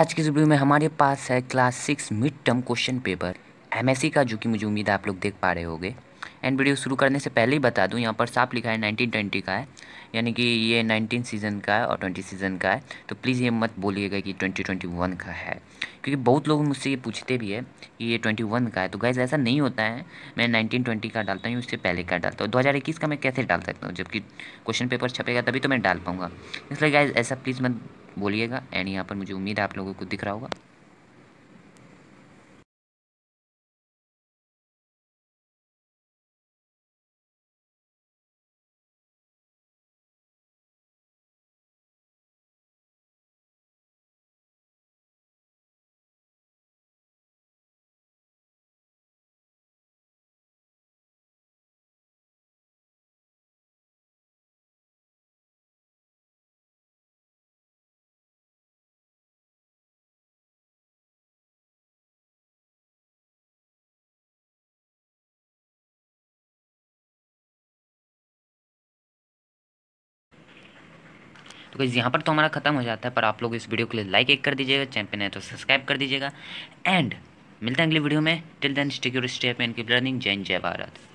आज की वीडियो में हमारे पास है class six mid term question paper MSC का जो कि मुझे उम्मीद है आप लोग देख पा रहे होंगे एंड वीडियो शुरू करने से पहले ही बता दूं यहाँ पर साफ लिखा है नाइनटीन ट्वेंटी का है यानी कि ये नाइनटीन सीज़न का है और ट्वेंटी सीज़न का है तो प्लीज़ ये मत बोलिएगा कि ट्वेंटी ट्वेंटी वन का है क्योंकि बहुत लोग मुझसे ये पूछते भी है कि ये ट्वेंटी वन का है तो गैज़ ऐसा नहीं होता है मैं नाइनटीन ट्वेंटी का डालता हूँ उससे पहले का डालता हूँ दो हज़ार इक्कीस का मैं कैसे डाल सकता हूँ जबकि क्वेश्चन पेपर छपेगा तभी तो मैं डाल पाऊँगा इसलिए गैज़ ऐसा प्लीज़ मत बोलिएगा एंड यहाँ पर मुझे उम्मीद है आप लोगों को दिख रहा होगा तो कैसे यहाँ पर तो हमारा ख़त्म हो जाता है पर आप लोग इस वीडियो के लिए लाइक एक कर दीजिएगा चैनल पर नहीं तो सब्सक्राइब कर दीजिएगा एंड मिलते हैं अगली वीडियो में till then stay secure step and keep learning जैन जय भारत